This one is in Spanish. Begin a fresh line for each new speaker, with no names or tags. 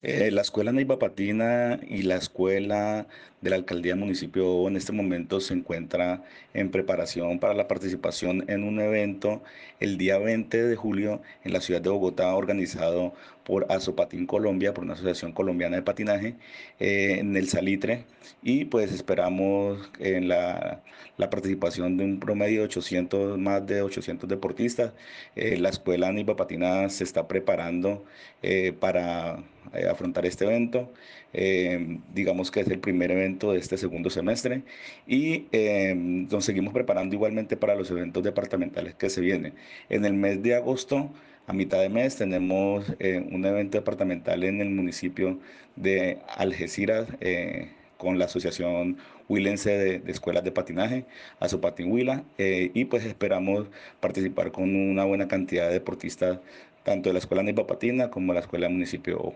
Eh, la escuela Neiva Patina y la escuela de la alcaldía del municipio en este momento se encuentra en preparación para la participación en un evento el día 20 de julio en la ciudad de Bogotá organizado por Azopatín Colombia, por una asociación colombiana de patinaje eh, en el Salitre y pues esperamos en la, participación de un promedio de 800, más de 800 deportistas. Eh, la escuela Neiva Patina se está preparando para eh, afrontar este evento. Em, digamos que es el primer evento de este segundo semestre y em, nos seguimos preparando igualmente para los eventos departamentales que se vienen. En el mes de agosto, a mitad de mes, tenemos eh, un evento departamental en el municipio de Algeciras eh, con la Asociación Huilense de, Escuelas de Patinaje, a Huila, y pues esperamos participar con una buena cantidad de deportistas, tanto de la Escuela Nipa como de la Escuela Municipio